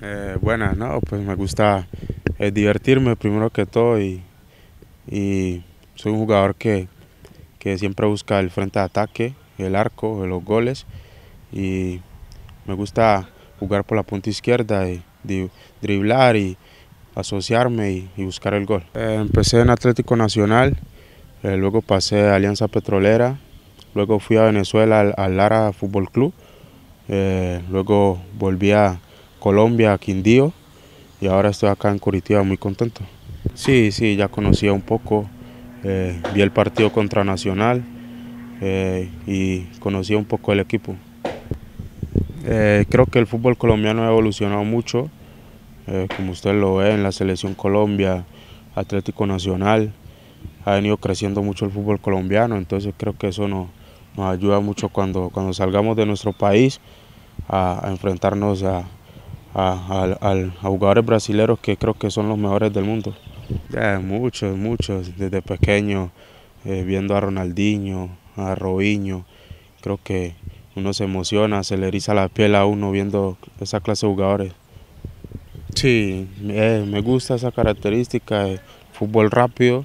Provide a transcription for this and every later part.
Bueno, eh, buenas, no, pues me gusta eh, divertirme primero que todo y, soy un jugador que, siempre busca el frente de ataque, el arco, los goles y me gusta jugar por la punta izquierda, y, driblar y asociarme y, buscar el gol. Eh, empecé en Atlético Nacional, luego pasé a Alianza Petrolera, luego fui a Venezuela al, al Lara Fútbol Club, luego volví a Colombia, Quindío, y ahora estoy acá en Curitiba muy contento. Sí, sí, ya conocía un poco, eh, vi el partido contra Nacional eh, y conocía un poco el equipo. Eh, creo que el fútbol colombiano ha evolucionado mucho, como usted lo ve en la Selección Colombia, Atlético Nacional, ha venido creciendo mucho el fútbol colombiano, entonces creo que eso nos, ayuda mucho cuando, cuando salgamos de nuestro país a enfrentarnos a, a, jugadores brasileños que creo que son los mejores del mundo. muchos, muchos, desde pequeño, eh, viendo a Ronaldinho, a Robinho, creo que uno se emociona, se le eriza la piel a uno viendo esa clase de jugadores. Sí, me gusta esa característica, eh, fútbol rápido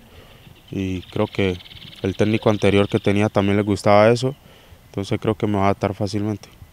y creo que el técnico anterior que tenía también le gustaba eso, entonces creo que me va a adaptar fácilmente.